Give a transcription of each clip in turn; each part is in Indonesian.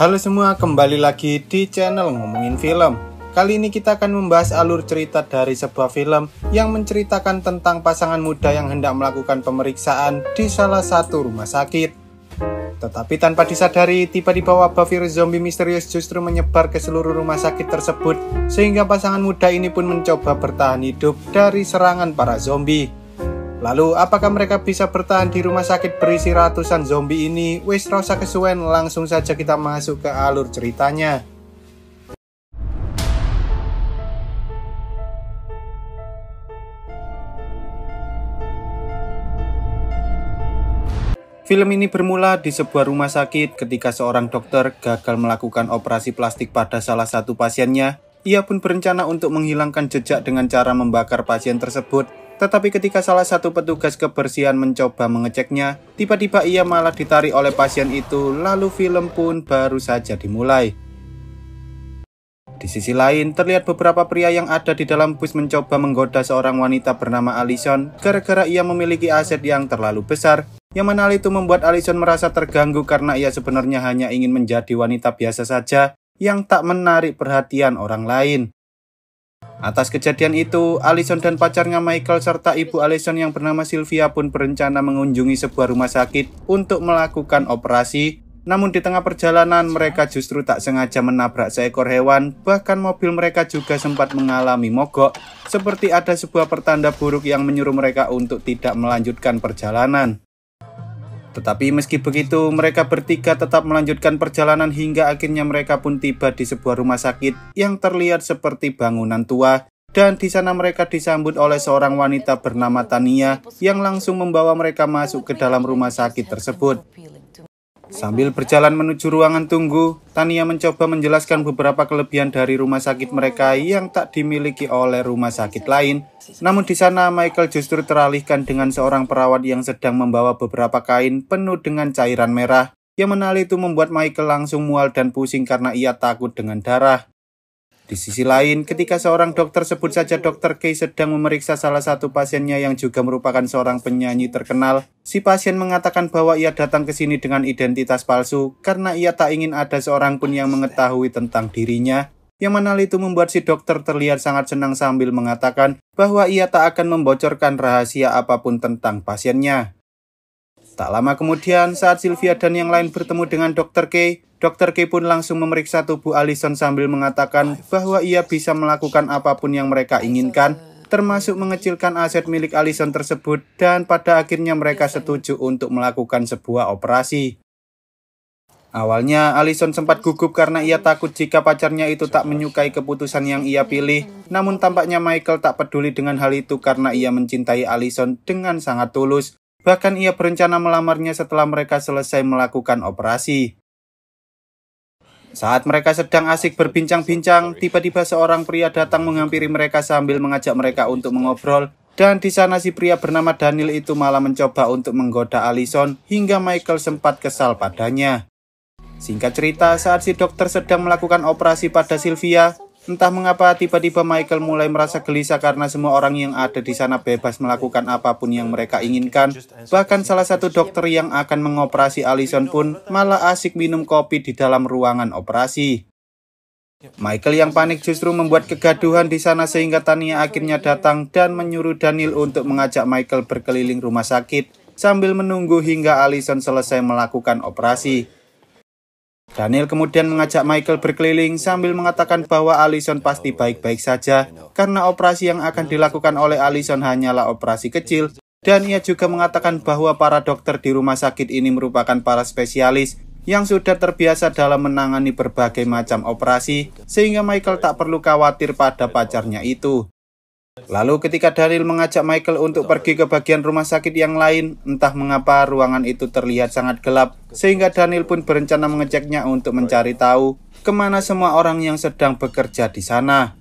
Halo semua, kembali lagi di channel Ngomongin Film. Kali ini kita akan membahas alur cerita dari sebuah film yang menceritakan tentang pasangan muda yang hendak melakukan pemeriksaan di salah satu rumah sakit. Tetapi tanpa disadari, tiba-tiba wabah virus zombie misterius justru menyebar ke seluruh rumah sakit tersebut, sehingga pasangan muda ini pun mencoba bertahan hidup dari serangan para zombie. Lalu, apakah mereka bisa bertahan di rumah sakit berisi ratusan zombie ini? Wes rasa kesuwen, langsung saja kita masuk ke alur ceritanya. Film ini bermula di sebuah rumah sakit ketika seorang dokter gagal melakukan operasi plastik pada salah satu pasiennya. Ia pun berencana untuk menghilangkan jejak dengan cara membakar pasien tersebut tetapi ketika salah satu petugas kebersihan mencoba mengeceknya, tiba-tiba ia malah ditarik oleh pasien itu lalu film pun baru saja dimulai. Di sisi lain, terlihat beberapa pria yang ada di dalam bus mencoba menggoda seorang wanita bernama Alison gara-gara ia memiliki aset yang terlalu besar. Yang mana hal itu membuat Alison merasa terganggu karena ia sebenarnya hanya ingin menjadi wanita biasa saja yang tak menarik perhatian orang lain. Atas kejadian itu, Alison dan pacarnya Michael serta ibu Alison yang bernama Sylvia pun berencana mengunjungi sebuah rumah sakit untuk melakukan operasi. Namun di tengah perjalanan, mereka justru tak sengaja menabrak seekor hewan, bahkan mobil mereka juga sempat mengalami mogok, seperti ada sebuah pertanda buruk yang menyuruh mereka untuk tidak melanjutkan perjalanan. Tetapi meski begitu, mereka bertiga tetap melanjutkan perjalanan hingga akhirnya mereka pun tiba di sebuah rumah sakit yang terlihat seperti bangunan tua dan di sana mereka disambut oleh seorang wanita bernama Tania yang langsung membawa mereka masuk ke dalam rumah sakit tersebut. Sambil berjalan menuju ruangan tunggu, Tania mencoba menjelaskan beberapa kelebihan dari rumah sakit mereka yang tak dimiliki oleh rumah sakit lain. Namun di sana Michael justru teralihkan dengan seorang perawat yang sedang membawa beberapa kain penuh dengan cairan merah. Yang menali itu membuat Michael langsung mual dan pusing karena ia takut dengan darah. Di sisi lain, ketika seorang dokter sebut saja dokter K sedang memeriksa salah satu pasiennya yang juga merupakan seorang penyanyi terkenal, si pasien mengatakan bahwa ia datang ke sini dengan identitas palsu karena ia tak ingin ada seorang pun yang mengetahui tentang dirinya, yang mana itu membuat si dokter terlihat sangat senang sambil mengatakan bahwa ia tak akan membocorkan rahasia apapun tentang pasiennya. Tak lama kemudian, saat Sylvia dan yang lain bertemu dengan Dokter K, Dokter K pun langsung memeriksa tubuh Alison sambil mengatakan bahwa ia bisa melakukan apapun yang mereka inginkan, termasuk mengecilkan aset milik Alison tersebut dan pada akhirnya mereka setuju untuk melakukan sebuah operasi. Awalnya, Alison sempat gugup karena ia takut jika pacarnya itu tak menyukai keputusan yang ia pilih. Namun tampaknya Michael tak peduli dengan hal itu karena ia mencintai Alison dengan sangat tulus. Bahkan ia berencana melamarnya setelah mereka selesai melakukan operasi. Saat mereka sedang asik berbincang-bincang, tiba-tiba seorang pria datang menghampiri mereka sambil mengajak mereka untuk mengobrol. Dan di sana si pria bernama Daniel itu malah mencoba untuk menggoda Allison hingga Michael sempat kesal padanya. Singkat cerita, saat si dokter sedang melakukan operasi pada Sylvia, Entah mengapa tiba-tiba Michael mulai merasa gelisah karena semua orang yang ada di sana bebas melakukan apapun yang mereka inginkan. Bahkan salah satu dokter yang akan mengoperasi Allison pun malah asik minum kopi di dalam ruangan operasi. Michael yang panik justru membuat kegaduhan di sana sehingga Tania akhirnya datang dan menyuruh Daniel untuk mengajak Michael berkeliling rumah sakit sambil menunggu hingga Allison selesai melakukan operasi. Daniel kemudian mengajak Michael berkeliling sambil mengatakan bahwa Allison pasti baik-baik saja karena operasi yang akan dilakukan oleh Allison hanyalah operasi kecil dan ia juga mengatakan bahwa para dokter di rumah sakit ini merupakan para spesialis yang sudah terbiasa dalam menangani berbagai macam operasi sehingga Michael tak perlu khawatir pada pacarnya itu. Lalu ketika Daryl mengajak Michael untuk pergi ke bagian rumah sakit yang lain, entah mengapa ruangan itu terlihat sangat gelap, sehingga Daniel pun berencana mengeceknya untuk mencari tahu kemana semua orang yang sedang bekerja di sana.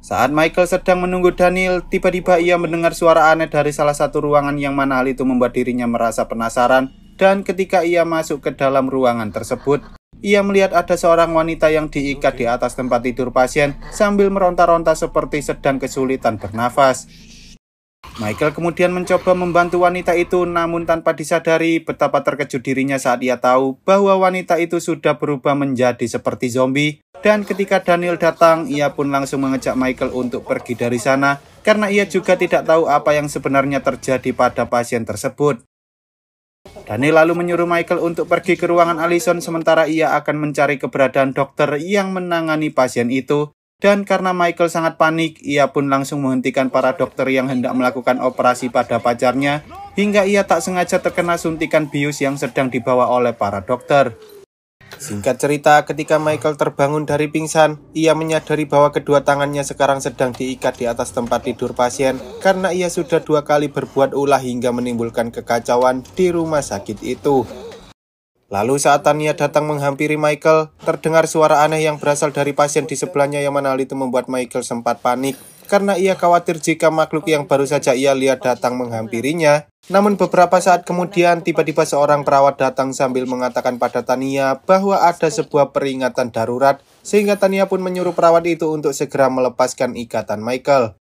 Saat Michael sedang menunggu Daniel, tiba-tiba ia mendengar suara aneh dari salah satu ruangan yang mana hal itu membuat dirinya merasa penasaran dan ketika ia masuk ke dalam ruangan tersebut, ia melihat ada seorang wanita yang diikat di atas tempat tidur pasien sambil meronta-ronta seperti sedang kesulitan bernafas. Michael kemudian mencoba membantu wanita itu namun tanpa disadari betapa terkejut dirinya saat ia tahu bahwa wanita itu sudah berubah menjadi seperti zombie dan ketika Daniel datang ia pun langsung mengejak Michael untuk pergi dari sana karena ia juga tidak tahu apa yang sebenarnya terjadi pada pasien tersebut. Dani lalu menyuruh Michael untuk pergi ke ruangan Allison sementara ia akan mencari keberadaan dokter yang menangani pasien itu. Dan karena Michael sangat panik, ia pun langsung menghentikan para dokter yang hendak melakukan operasi pada pacarnya hingga ia tak sengaja terkena suntikan bius yang sedang dibawa oleh para dokter. Singkat cerita, ketika Michael terbangun dari pingsan, ia menyadari bahwa kedua tangannya sekarang sedang diikat di atas tempat tidur pasien karena ia sudah dua kali berbuat ulah hingga menimbulkan kekacauan di rumah sakit itu. Lalu saat Tania datang menghampiri Michael, terdengar suara aneh yang berasal dari pasien di sebelahnya yang mana hal itu membuat Michael sempat panik karena ia khawatir jika makhluk yang baru saja ia lihat datang menghampirinya. Namun beberapa saat kemudian, tiba-tiba seorang perawat datang sambil mengatakan pada Tania bahwa ada sebuah peringatan darurat, sehingga Tania pun menyuruh perawat itu untuk segera melepaskan ikatan Michael.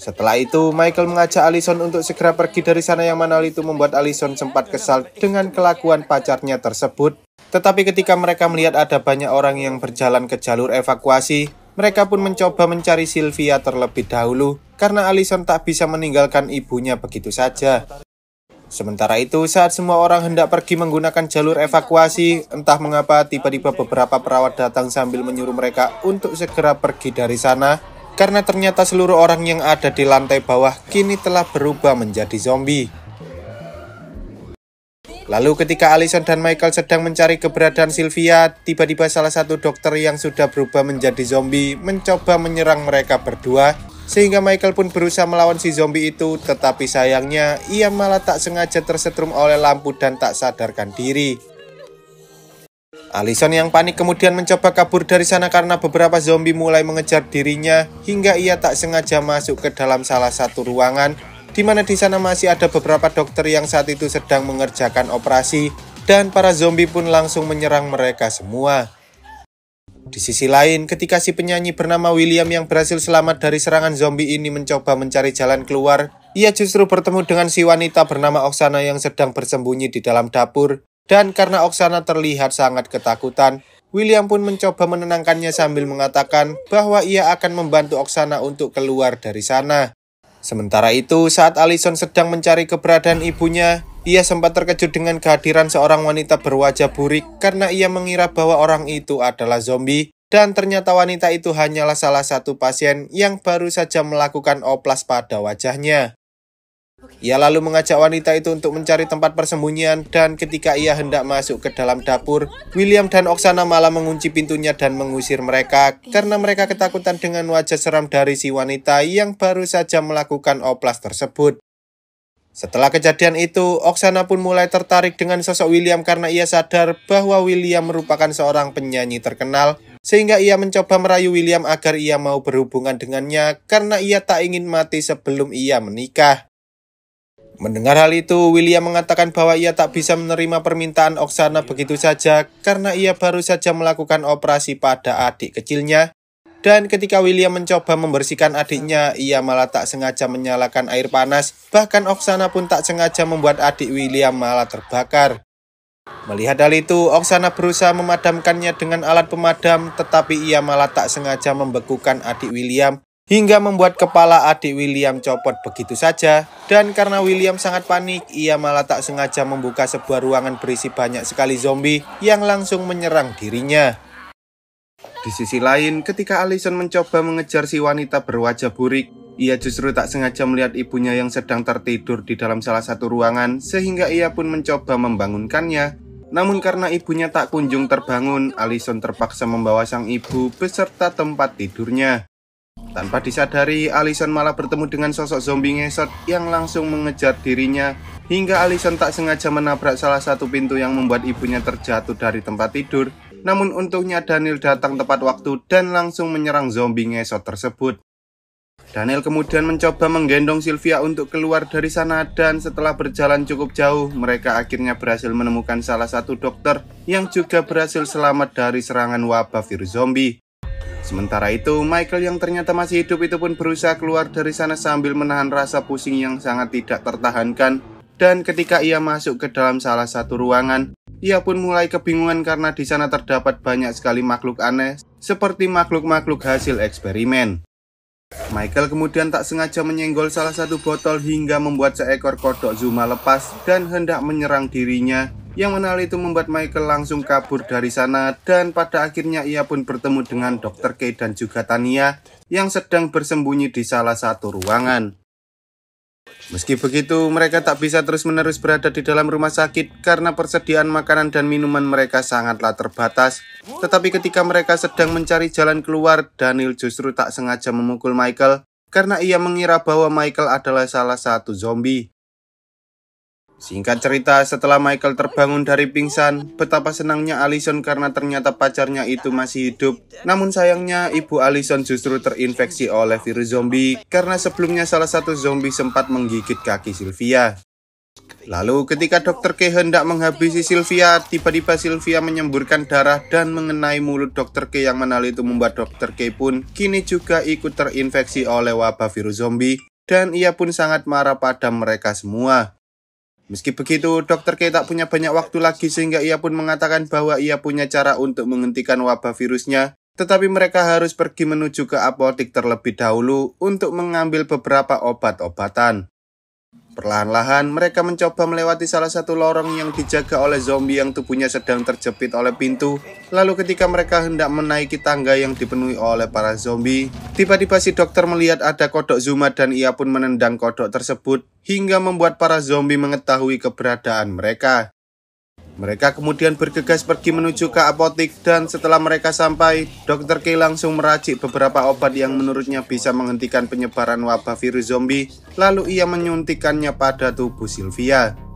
Setelah itu, Michael mengajak Alison untuk segera pergi dari sana yang mana itu membuat Alison sempat kesal dengan kelakuan pacarnya tersebut. Tetapi ketika mereka melihat ada banyak orang yang berjalan ke jalur evakuasi, mereka pun mencoba mencari Sylvia terlebih dahulu karena Alison tak bisa meninggalkan ibunya begitu saja. Sementara itu, saat semua orang hendak pergi menggunakan jalur evakuasi, entah mengapa tiba-tiba beberapa perawat datang sambil menyuruh mereka untuk segera pergi dari sana, karena ternyata seluruh orang yang ada di lantai bawah kini telah berubah menjadi zombie. Lalu ketika Alison dan Michael sedang mencari keberadaan Sylvia, tiba-tiba salah satu dokter yang sudah berubah menjadi zombie mencoba menyerang mereka berdua sehingga Michael pun berusaha melawan si zombie itu tetapi sayangnya ia malah tak sengaja tersetrum oleh lampu dan tak sadarkan diri. Alison yang panik kemudian mencoba kabur dari sana karena beberapa zombie mulai mengejar dirinya hingga ia tak sengaja masuk ke dalam salah satu ruangan di mana di sana masih ada beberapa dokter yang saat itu sedang mengerjakan operasi dan para zombie pun langsung menyerang mereka semua. Di sisi lain, ketika si penyanyi bernama William yang berhasil selamat dari serangan zombie ini mencoba mencari jalan keluar, ia justru bertemu dengan si wanita bernama Oksana yang sedang bersembunyi di dalam dapur. Dan karena Oksana terlihat sangat ketakutan, William pun mencoba menenangkannya sambil mengatakan bahwa ia akan membantu Oksana untuk keluar dari sana. Sementara itu, saat Alison sedang mencari keberadaan ibunya, ia sempat terkejut dengan kehadiran seorang wanita berwajah burik karena ia mengira bahwa orang itu adalah zombie dan ternyata wanita itu hanyalah salah satu pasien yang baru saja melakukan oplas pada wajahnya. Ia lalu mengajak wanita itu untuk mencari tempat persembunyian dan ketika ia hendak masuk ke dalam dapur, William dan Oksana malah mengunci pintunya dan mengusir mereka karena mereka ketakutan dengan wajah seram dari si wanita yang baru saja melakukan oplas tersebut. Setelah kejadian itu, Oksana pun mulai tertarik dengan sosok William karena ia sadar bahwa William merupakan seorang penyanyi terkenal sehingga ia mencoba merayu William agar ia mau berhubungan dengannya karena ia tak ingin mati sebelum ia menikah. Mendengar hal itu, William mengatakan bahwa ia tak bisa menerima permintaan Oksana begitu saja karena ia baru saja melakukan operasi pada adik kecilnya. Dan ketika William mencoba membersihkan adiknya, ia malah tak sengaja menyalakan air panas. Bahkan Oksana pun tak sengaja membuat adik William malah terbakar. Melihat hal itu, Oksana berusaha memadamkannya dengan alat pemadam, tetapi ia malah tak sengaja membekukan adik William hingga membuat kepala adik William copot begitu saja. Dan karena William sangat panik, ia malah tak sengaja membuka sebuah ruangan berisi banyak sekali zombie yang langsung menyerang dirinya. Di sisi lain, ketika Alison mencoba mengejar si wanita berwajah burik, ia justru tak sengaja melihat ibunya yang sedang tertidur di dalam salah satu ruangan sehingga ia pun mencoba membangunkannya. Namun karena ibunya tak kunjung terbangun, Alison terpaksa membawa sang ibu beserta tempat tidurnya. Tanpa disadari, Alison malah bertemu dengan sosok zombie ngesot yang langsung mengejar dirinya hingga Alison tak sengaja menabrak salah satu pintu yang membuat ibunya terjatuh dari tempat tidur. Namun untungnya Daniel datang tepat waktu dan langsung menyerang zombie ngesot tersebut. Daniel kemudian mencoba menggendong Sylvia untuk keluar dari sana dan setelah berjalan cukup jauh, mereka akhirnya berhasil menemukan salah satu dokter yang juga berhasil selamat dari serangan wabah virus zombie. Sementara itu, Michael yang ternyata masih hidup itu pun berusaha keluar dari sana sambil menahan rasa pusing yang sangat tidak tertahankan. Dan ketika ia masuk ke dalam salah satu ruangan, ia pun mulai kebingungan karena di sana terdapat banyak sekali makhluk aneh, seperti makhluk-makhluk hasil eksperimen. Michael kemudian tak sengaja menyenggol salah satu botol hingga membuat seekor kodok Zuma lepas dan hendak menyerang dirinya yang mana itu membuat Michael langsung kabur dari sana dan pada akhirnya ia pun bertemu dengan Dr. K dan juga Tania yang sedang bersembunyi di salah satu ruangan. Meski begitu, mereka tak bisa terus-menerus berada di dalam rumah sakit karena persediaan makanan dan minuman mereka sangatlah terbatas. Tetapi ketika mereka sedang mencari jalan keluar, Daniel justru tak sengaja memukul Michael karena ia mengira bahwa Michael adalah salah satu zombie. Singkat cerita, setelah Michael terbangun dari pingsan, betapa senangnya Alison karena ternyata pacarnya itu masih hidup. Namun sayangnya, ibu Alison justru terinfeksi oleh virus zombie karena sebelumnya salah satu zombie sempat menggigit kaki Sylvia. Lalu ketika dokter K hendak menghabisi Sylvia, tiba-tiba Sylvia menyemburkan darah dan mengenai mulut dokter K yang menal itu membuat dokter K pun kini juga ikut terinfeksi oleh wabah virus zombie dan ia pun sangat marah pada mereka semua. Meski begitu, Dokter K tak punya banyak waktu lagi sehingga ia pun mengatakan bahwa ia punya cara untuk menghentikan wabah virusnya, tetapi mereka harus pergi menuju ke apotik terlebih dahulu untuk mengambil beberapa obat-obatan. Perlahan-lahan mereka mencoba melewati salah satu lorong yang dijaga oleh zombie yang tubuhnya sedang terjepit oleh pintu. Lalu ketika mereka hendak menaiki tangga yang dipenuhi oleh para zombie, tiba-tiba si dokter melihat ada kodok Zuma dan ia pun menendang kodok tersebut hingga membuat para zombie mengetahui keberadaan mereka. Mereka kemudian bergegas pergi menuju ke apotik dan setelah mereka sampai, Dr. K langsung meracik beberapa obat yang menurutnya bisa menghentikan penyebaran wabah virus zombie, lalu ia menyuntikannya pada tubuh Sylvia.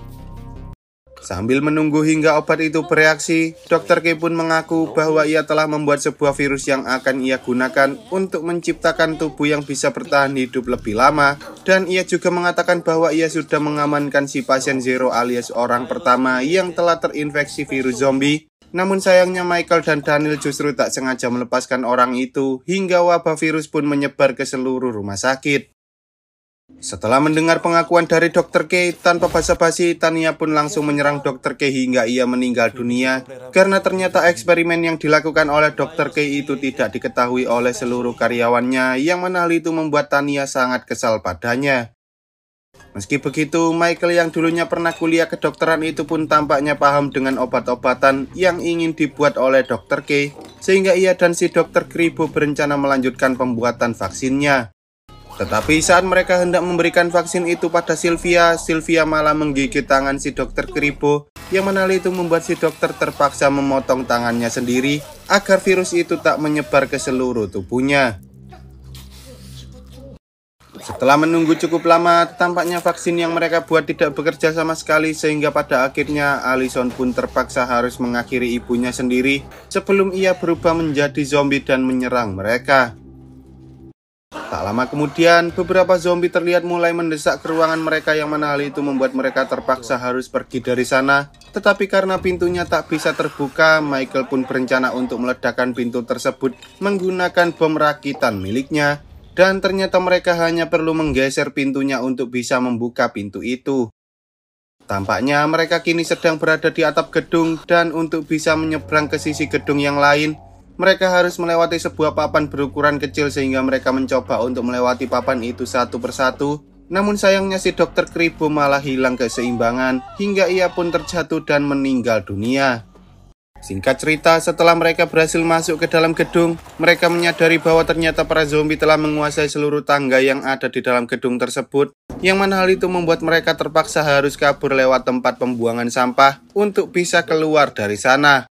Sambil menunggu hingga obat itu bereaksi, Dr. K pun mengaku bahwa ia telah membuat sebuah virus yang akan ia gunakan untuk menciptakan tubuh yang bisa bertahan hidup lebih lama. Dan ia juga mengatakan bahwa ia sudah mengamankan si pasien zero alias orang pertama yang telah terinfeksi virus zombie namun sayangnya Michael dan Daniel justru tak sengaja melepaskan orang itu hingga wabah virus pun menyebar ke seluruh rumah sakit. Setelah mendengar pengakuan dari Dr. K, tanpa basa-basi, Tania pun langsung menyerang Dr. K hingga ia meninggal dunia karena ternyata eksperimen yang dilakukan oleh Dr. K itu tidak diketahui oleh seluruh karyawannya yang mana hal itu membuat Tania sangat kesal padanya. Meski begitu, Michael yang dulunya pernah kuliah kedokteran itu pun tampaknya paham dengan obat-obatan yang ingin dibuat oleh Dr. K, sehingga ia dan si Dr. Kribo berencana melanjutkan pembuatan vaksinnya. Tetapi saat mereka hendak memberikan vaksin itu pada Sylvia, Sylvia malah menggigit tangan si dokter Kribo yang mana itu membuat si dokter terpaksa memotong tangannya sendiri agar virus itu tak menyebar ke seluruh tubuhnya. Setelah menunggu cukup lama, tampaknya vaksin yang mereka buat tidak bekerja sama sekali sehingga pada akhirnya Alison pun terpaksa harus mengakhiri ibunya sendiri sebelum ia berubah menjadi zombie dan menyerang mereka. Tak lama kemudian, beberapa zombie terlihat mulai mendesak ke ruangan mereka yang mana hal itu membuat mereka terpaksa harus pergi dari sana. Tetapi karena pintunya tak bisa terbuka, Michael pun berencana untuk meledakkan pintu tersebut menggunakan bom rakitan miliknya. Dan ternyata mereka hanya perlu menggeser pintunya untuk bisa membuka pintu itu. Tampaknya mereka kini sedang berada di atap gedung dan untuk bisa menyeberang ke sisi gedung yang lain, mereka harus melewati sebuah papan berukuran kecil sehingga mereka mencoba untuk melewati papan itu satu persatu. Namun sayangnya si dokter Kribo malah hilang keseimbangan hingga ia pun terjatuh dan meninggal dunia. Singkat cerita, setelah mereka berhasil masuk ke dalam gedung, mereka menyadari bahwa ternyata para zombie telah menguasai seluruh tangga yang ada di dalam gedung tersebut, yang mana hal itu membuat mereka terpaksa harus kabur lewat tempat pembuangan sampah untuk bisa keluar dari sana.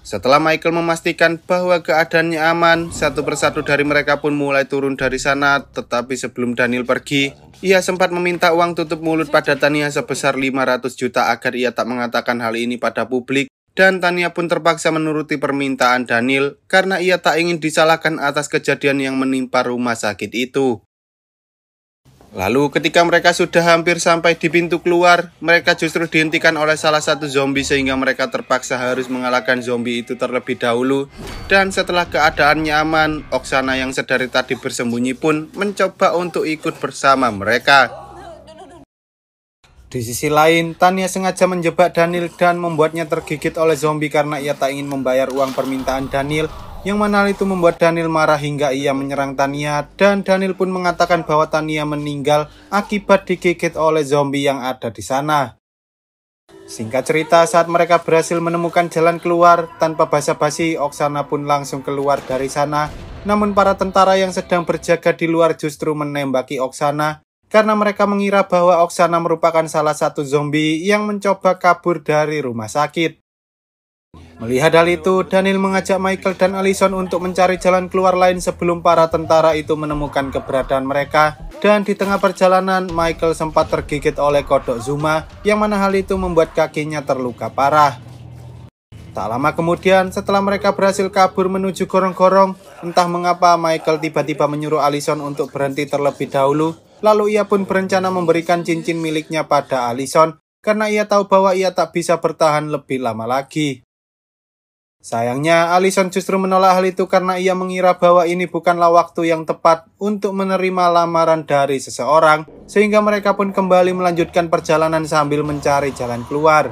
Setelah Michael memastikan bahwa keadaannya aman, satu persatu dari mereka pun mulai turun dari sana. Tetapi sebelum Daniel pergi, ia sempat meminta uang tutup mulut pada Tania sebesar 500 juta agar ia tak mengatakan hal ini pada publik. Dan Tania pun terpaksa menuruti permintaan Daniel karena ia tak ingin disalahkan atas kejadian yang menimpa rumah sakit itu. Lalu ketika mereka sudah hampir sampai di pintu keluar, mereka justru dihentikan oleh salah satu zombie sehingga mereka terpaksa harus mengalahkan zombie itu terlebih dahulu. Dan setelah keadaannya aman, Oksana yang sedari tadi bersembunyi pun mencoba untuk ikut bersama mereka. Di sisi lain, Tania sengaja menjebak Daniel dan membuatnya tergigit oleh zombie karena ia tak ingin membayar uang permintaan Daniel yang mana hal itu membuat Daniel marah hingga ia menyerang Tania dan Daniel pun mengatakan bahwa Tania meninggal akibat digigit oleh zombie yang ada di sana. Singkat cerita, saat mereka berhasil menemukan jalan keluar, tanpa basa-basi, Oksana pun langsung keluar dari sana. Namun para tentara yang sedang berjaga di luar justru menembaki Oksana karena mereka mengira bahwa Oksana merupakan salah satu zombie yang mencoba kabur dari rumah sakit. Melihat hal itu, Daniel mengajak Michael dan Allison untuk mencari jalan keluar lain sebelum para tentara itu menemukan keberadaan mereka. Dan di tengah perjalanan, Michael sempat tergigit oleh kodok Zuma, yang mana hal itu membuat kakinya terluka parah. Tak lama kemudian, setelah mereka berhasil kabur menuju gorong-gorong, entah mengapa Michael tiba-tiba menyuruh Allison untuk berhenti terlebih dahulu. Lalu ia pun berencana memberikan cincin miliknya pada Allison karena ia tahu bahwa ia tak bisa bertahan lebih lama lagi. Sayangnya, Alison justru menolak hal itu karena ia mengira bahwa ini bukanlah waktu yang tepat untuk menerima lamaran dari seseorang, sehingga mereka pun kembali melanjutkan perjalanan sambil mencari jalan keluar.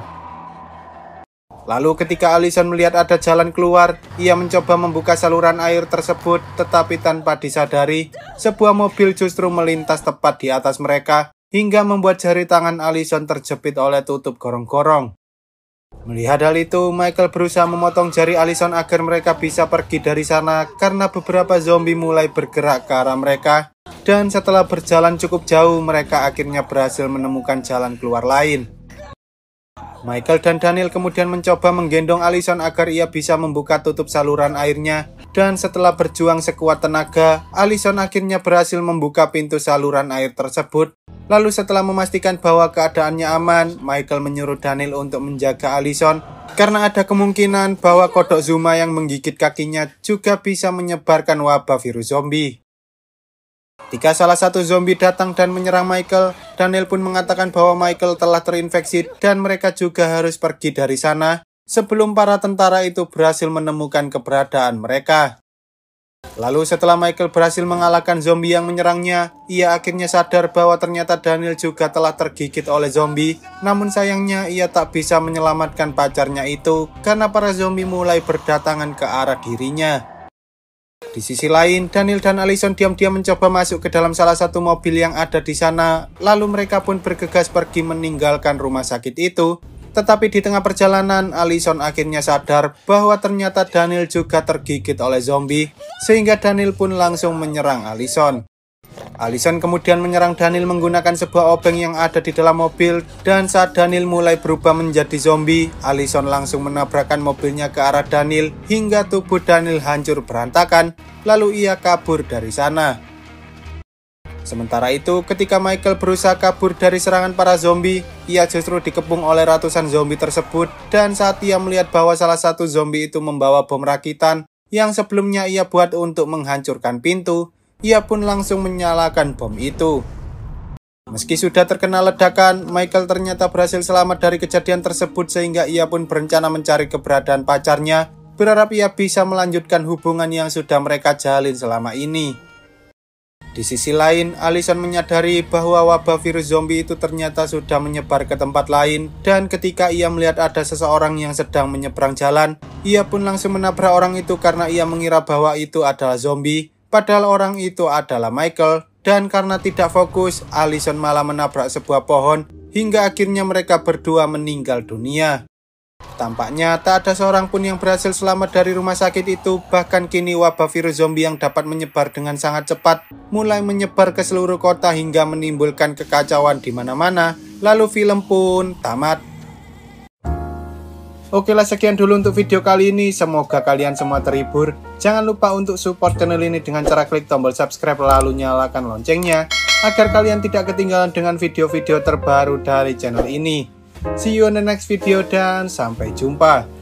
Lalu ketika Alison melihat ada jalan keluar, ia mencoba membuka saluran air tersebut, tetapi tanpa disadari, sebuah mobil justru melintas tepat di atas mereka, hingga membuat jari tangan Alison terjepit oleh tutup gorong-gorong. Melihat hal itu, Michael berusaha memotong jari Allison agar mereka bisa pergi dari sana karena beberapa zombie mulai bergerak ke arah mereka. Dan setelah berjalan cukup jauh, mereka akhirnya berhasil menemukan jalan keluar lain. Michael dan Daniel kemudian mencoba menggendong Alison agar ia bisa membuka tutup saluran airnya. Dan setelah berjuang sekuat tenaga, Alison akhirnya berhasil membuka pintu saluran air tersebut. Lalu setelah memastikan bahwa keadaannya aman, Michael menyuruh Daniel untuk menjaga Alison karena ada kemungkinan bahwa kodok Zuma yang menggigit kakinya juga bisa menyebarkan wabah virus zombie. Ketika salah satu zombie datang dan menyerang Michael, Daniel pun mengatakan bahwa Michael telah terinfeksi dan mereka juga harus pergi dari sana sebelum para tentara itu berhasil menemukan keberadaan mereka. Lalu setelah Michael berhasil mengalahkan zombie yang menyerangnya, ia akhirnya sadar bahwa ternyata Daniel juga telah tergigit oleh zombie. Namun sayangnya ia tak bisa menyelamatkan pacarnya itu karena para zombie mulai berdatangan ke arah dirinya. Di sisi lain, Daniel dan Alison diam-diam mencoba masuk ke dalam salah satu mobil yang ada di sana, lalu mereka pun bergegas pergi meninggalkan rumah sakit itu. Tetapi di tengah perjalanan, Alison akhirnya sadar bahwa ternyata Daniel juga tergigit oleh zombie, sehingga Daniel pun langsung menyerang Alison. Alison kemudian menyerang Daniel menggunakan sebuah obeng yang ada di dalam mobil dan saat Daniel mulai berubah menjadi zombie, Alison langsung menabrakkan mobilnya ke arah Daniel hingga tubuh Daniel hancur berantakan, lalu ia kabur dari sana. Sementara itu, ketika Michael berusaha kabur dari serangan para zombie, ia justru dikepung oleh ratusan zombie tersebut dan saat ia melihat bahwa salah satu zombie itu membawa bom rakitan yang sebelumnya ia buat untuk menghancurkan pintu, ia pun langsung menyalakan bom itu. Meski sudah terkena ledakan, Michael ternyata berhasil selamat dari kejadian tersebut sehingga ia pun berencana mencari keberadaan pacarnya, berharap ia bisa melanjutkan hubungan yang sudah mereka jalin selama ini. Di sisi lain, Alison menyadari bahwa wabah virus zombie itu ternyata sudah menyebar ke tempat lain dan ketika ia melihat ada seseorang yang sedang menyeberang jalan, ia pun langsung menabrak orang itu karena ia mengira bahwa itu adalah zombie Padahal orang itu adalah Michael dan karena tidak fokus, Allison malah menabrak sebuah pohon hingga akhirnya mereka berdua meninggal dunia. Tampaknya tak ada seorang pun yang berhasil selamat dari rumah sakit itu, bahkan kini wabah virus zombie yang dapat menyebar dengan sangat cepat mulai menyebar ke seluruh kota hingga menimbulkan kekacauan di mana-mana. Lalu film pun tamat. Oke lah sekian dulu untuk video kali ini, semoga kalian semua terhibur. Jangan lupa untuk support channel ini dengan cara klik tombol subscribe lalu nyalakan loncengnya, agar kalian tidak ketinggalan dengan video-video terbaru dari channel ini. See you on the next video dan sampai jumpa.